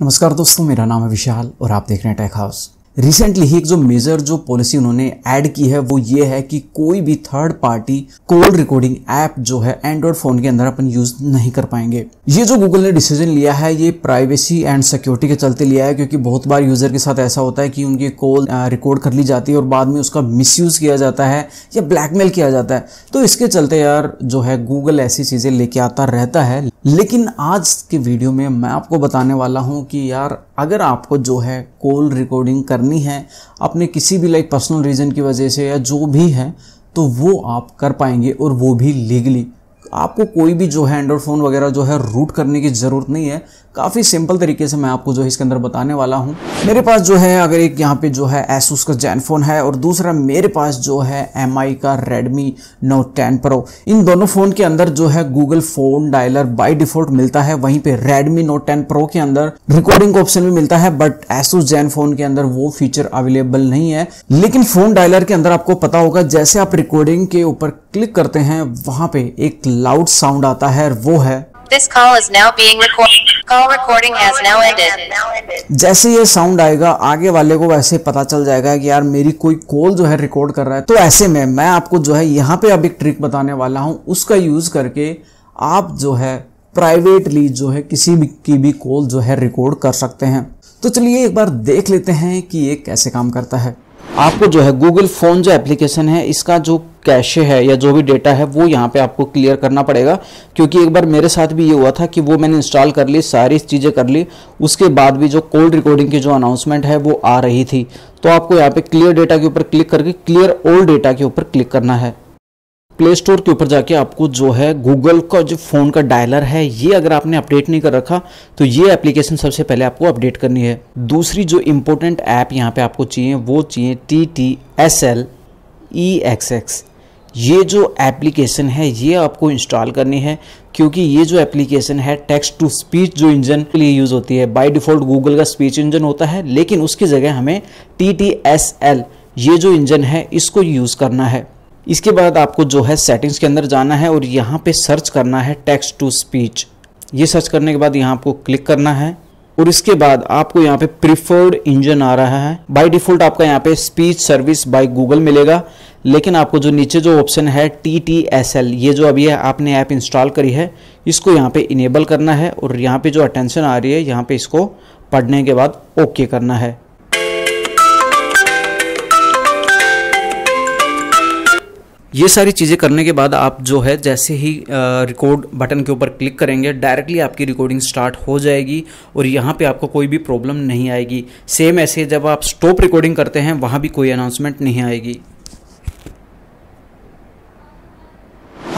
नमस्कार दोस्तों मेरा नाम है विशाल और आप देख रहे हैं टेक हाउस रिसेंटली ही एक जो मेजर जो पॉलिसी उन्होंने ऐड की है वो ये है कि कोई भी third party call recording app जो है एंड्रॉयड फोन के अंदर अपन यूज नहीं कर पाएंगे ये जो गूगल ने डिसीजन लिया है ये प्राइवेसी एंड सिक्योरिटी के चलते लिया है क्योंकि बहुत बार यूजर के साथ ऐसा होता है कि उनकी कॉल रिकॉर्ड कर ली जाती है और बाद में उसका मिस किया जाता है या ब्लैकमेल किया जाता है तो इसके चलते यार जो है गूगल ऐसी चीजें लेके आता रहता है लेकिन आज के वीडियो में मैं आपको बताने वाला हूँ कि यार अगर आपको जो है कॉल रिकॉर्डिंग कर करनी है अपने किसी भी लाइक पर्सनल रीज़न की वजह से या जो भी है तो वो आप कर पाएंगे और वो भी लीगली आपको कोई भी जो है एंड्रॉयड फ़ोन वगैरह जो है रूट करने की ज़रूरत नहीं है काफ़ी सिंपल तरीके से मैं आपको जो है इसके अंदर बताने वाला हूँ मेरे पास जो है अगर एक यहाँ पे जो है एसूस का जैन फ़ोन है और दूसरा मेरे पास जो है एम का रेडमी नोट टेन प्रो इन दोनों फ़ोन के अंदर जो है Google phone dialer by default मिलता है वहीं पे रेडमी नोट टेन प्रो के अंदर रिकॉर्डिंग का ऑप्शन भी मिलता है बट एसूस जैन फ़ोन के अंदर वो फीचर अवेलेबल नहीं है लेकिन फ़ोन डायलर के अंदर आपको पता होगा जैसे आप रिकॉर्डिंग के ऊपर क्लिक करते हैं वहाँ पे एक लाउड साउंड आता है और वो है This call is now being recorded. Call recording has now ended. जैसे ये साउंड आएगा आगे वाले को वैसे पता चल जाएगा कि यार मेरी कोई कॉल जो है रिकॉर्ड कर रहा है तो ऐसे में मैं आपको जो है यहाँ पे अब एक ट्रिक बताने वाला हूँ उसका यूज करके आप जो है प्राइवेटली जो है किसी भी की भी कॉल जो है रिकॉर्ड कर सकते हैं तो चलिए एक बार देख लेते हैं कि ये कैसे काम करता है आपको जो है गूगल फ़ोन जो एप्लीकेशन है इसका जो कैश है या जो भी डेटा है वो यहाँ पे आपको क्लियर करना पड़ेगा क्योंकि एक बार मेरे साथ भी ये हुआ था कि वो मैंने इंस्टॉल कर ली सारी चीज़ें कर ली उसके बाद भी जो कोल्ड रिकॉर्डिंग की जो अनाउंसमेंट है वो आ रही थी तो आपको यहाँ पे क्लियर डेटा के ऊपर क्लिक करके क्लियर ओल्ड डेटा के ऊपर क्लिक करना है प्ले स्टोर के ऊपर जाके आपको जो है गूगल का जो फ़ोन का डायलर है ये अगर आपने अपडेट नहीं कर रखा तो ये एप्लीकेशन सबसे पहले आपको अपडेट करनी है दूसरी जो इम्पोर्टेंट ऐप यहाँ पे आपको चाहिए वो चाहिए T T S L E X X ये जो एप्लीकेशन है ये आपको इंस्टॉल करनी है क्योंकि ये जो एप्लीकेशन है टेक्स्ट टू स्पीच जो इंजन के लिए यूज़ होती है बाय डिफ़ॉल्ट गूगल का स्पीच इंजन होता है लेकिन उसकी जगह हमें टी टी एस एल ये जो इंजन है इसको यूज़ करना है इसके बाद आपको जो है सेटिंग्स के अंदर जाना है और यहाँ पे सर्च करना है टेक्स्ट टू स्पीच ये सर्च करने के बाद यहाँ आपको क्लिक करना है और इसके बाद आपको यहाँ पे प्रिफर्ड इंजन आ रहा है बाय डिफॉल्ट आपका यहाँ पे स्पीच सर्विस बाय गूगल मिलेगा लेकिन आपको जो नीचे जो ऑप्शन है टी टी एस एल ये जो अभी है आपने ऐप इंस्टॉल करी है इसको यहाँ पे इनेबल करना है और यहाँ पे जो अटेंशन आ रही है यहाँ पे इसको पढ़ने के बाद ओके करना है ये सारी चीज़ें करने के बाद आप जो है जैसे ही रिकॉर्ड बटन के ऊपर क्लिक करेंगे डायरेक्टली आपकी रिकॉर्डिंग स्टार्ट हो जाएगी और यहाँ पे आपको कोई भी प्रॉब्लम नहीं आएगी सेम ऐसे जब आप स्टॉप रिकॉर्डिंग करते हैं वहाँ भी कोई अनाउंसमेंट नहीं आएगी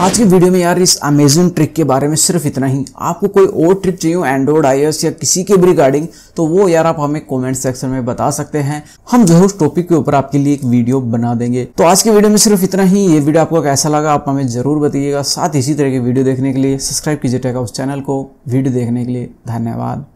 आज की वीडियो में यार इस अमेजिंग ट्रिक के बारे में सिर्फ इतना ही आपको कोई और ट्रिक चाहिए एंड्रॉइड आई या किसी के भी रिगार्डिंग तो वो यार आप हमें कमेंट सेक्शन में बता सकते हैं हम जरूर टॉपिक के ऊपर आपके लिए एक वीडियो बना देंगे तो आज के वीडियो में सिर्फ इतना ही ये वीडियो आपको कैसा लगा आप हमें जरूर बताइएगा साथ इसी तरह की वीडियो देखने के लिए सब्सक्राइब कीजिएगा उस चैनल को वीडियो देखने के लिए धन्यवाद